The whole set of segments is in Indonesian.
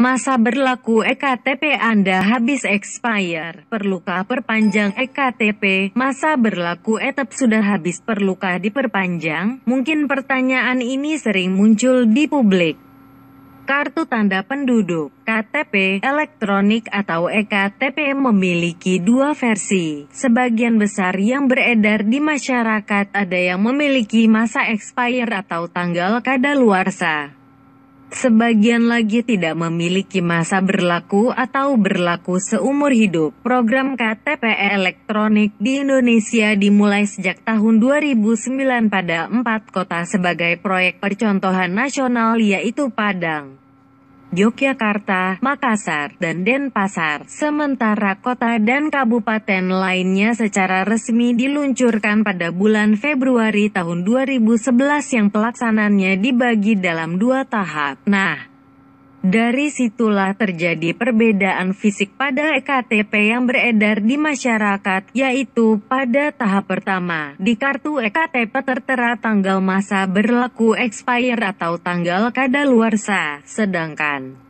Masa berlaku EKTP Anda habis expire. Perlukah perpanjang EKTP? Masa berlaku ETEP sudah habis perlukah diperpanjang? Mungkin pertanyaan ini sering muncul di publik. Kartu tanda penduduk, KTP elektronik atau EKTP memiliki dua versi. Sebagian besar yang beredar di masyarakat ada yang memiliki masa expire atau tanggal kadaluarsa. Sebagian lagi tidak memiliki masa berlaku atau berlaku seumur hidup. Program KTP e elektronik di Indonesia dimulai sejak tahun 2009 pada empat kota sebagai proyek percontohan nasional yaitu Padang, Yogyakarta, Makassar, dan Denpasar. Sementara kota dan kabupaten lainnya secara resmi diluncurkan pada bulan Februari tahun 2011 yang pelaksanaannya dibagi dalam dua tahap. Nah, dari situlah terjadi perbedaan fisik pada EKTP yang beredar di masyarakat, yaitu pada tahap pertama. Di kartu EKTP tertera tanggal masa berlaku expire atau tanggal kadaluarsa, sedangkan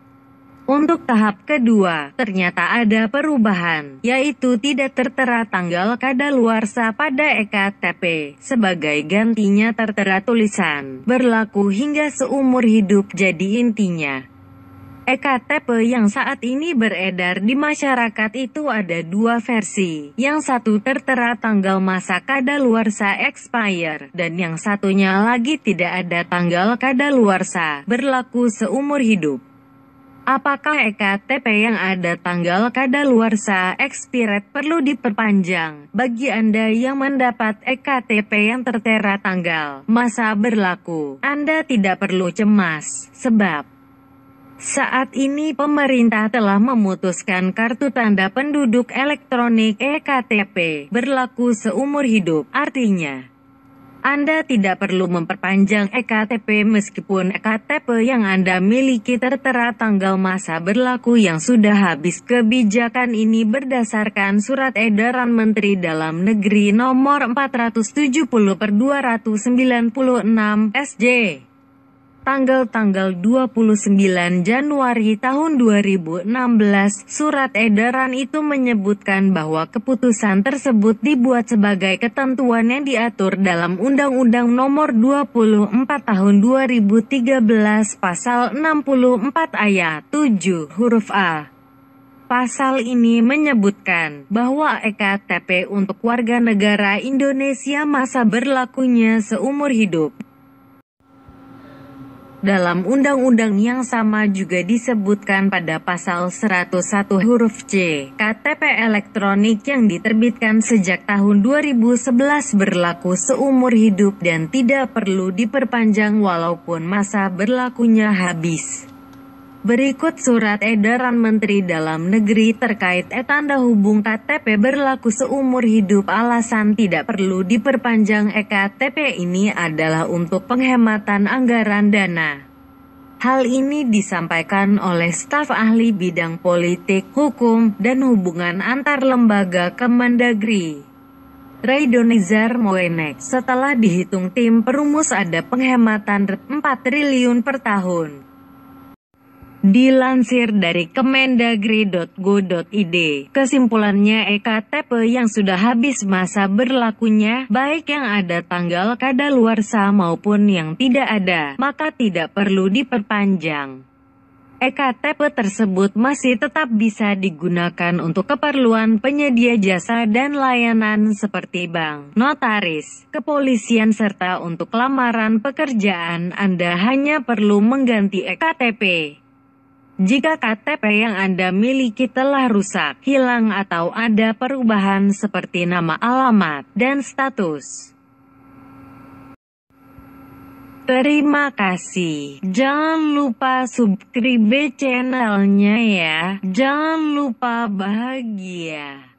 untuk tahap kedua, ternyata ada perubahan, yaitu tidak tertera tanggal kadaluarsa pada EKTP. Sebagai gantinya tertera tulisan, berlaku hingga seumur hidup jadi intinya. EKTP yang saat ini beredar di masyarakat itu ada dua versi. Yang satu tertera tanggal masa kadaluarsa expire, dan yang satunya lagi tidak ada tanggal kadaluarsa, berlaku seumur hidup. Apakah EKTP yang ada tanggal kadaluarsa expired perlu diperpanjang? Bagi Anda yang mendapat EKTP yang tertera tanggal masa berlaku, Anda tidak perlu cemas, sebab saat ini pemerintah telah memutuskan kartu tanda penduduk elektronik EKTP berlaku seumur hidup. Artinya, Anda tidak perlu memperpanjang EKTP meskipun EKTP yang Anda miliki tertera tanggal masa berlaku yang sudah habis. Kebijakan ini berdasarkan surat edaran Menteri Dalam Negeri nomor 470 per 296 SJ tanggal-tanggal 29 Januari tahun 2016, surat edaran itu menyebutkan bahwa keputusan tersebut dibuat sebagai ketentuan yang diatur dalam Undang-Undang Nomor 24 Tahun 2013 Pasal 64 Ayat 7 huruf A. Pasal ini menyebutkan bahwa EKTP untuk warga negara Indonesia masa berlakunya seumur hidup. Dalam undang-undang yang sama juga disebutkan pada pasal 101 huruf C, KTP elektronik yang diterbitkan sejak tahun 2011 berlaku seumur hidup dan tidak perlu diperpanjang walaupun masa berlakunya habis. Berikut surat edaran Menteri Dalam Negeri terkait etanda hubung KTP berlaku seumur hidup alasan tidak perlu diperpanjang e-KTP ini adalah untuk penghematan anggaran dana. Hal ini disampaikan oleh staf ahli bidang politik, hukum, dan hubungan antar lembaga Kemendagri. Raidonizar Moenek setelah dihitung tim perumus ada penghematan 4 triliun per tahun. Dilansir dari kemendagri.go.id, kesimpulannya EKTP yang sudah habis masa berlakunya, baik yang ada tanggal kadaluarsa maupun yang tidak ada, maka tidak perlu diperpanjang. EKTP tersebut masih tetap bisa digunakan untuk keperluan penyedia jasa dan layanan seperti bank, notaris, kepolisian serta untuk lamaran pekerjaan Anda hanya perlu mengganti EKTP. Jika KTP yang Anda miliki telah rusak, hilang atau ada perubahan seperti nama alamat dan status. Terima kasih. Jangan lupa subscribe channelnya ya. Jangan lupa bahagia.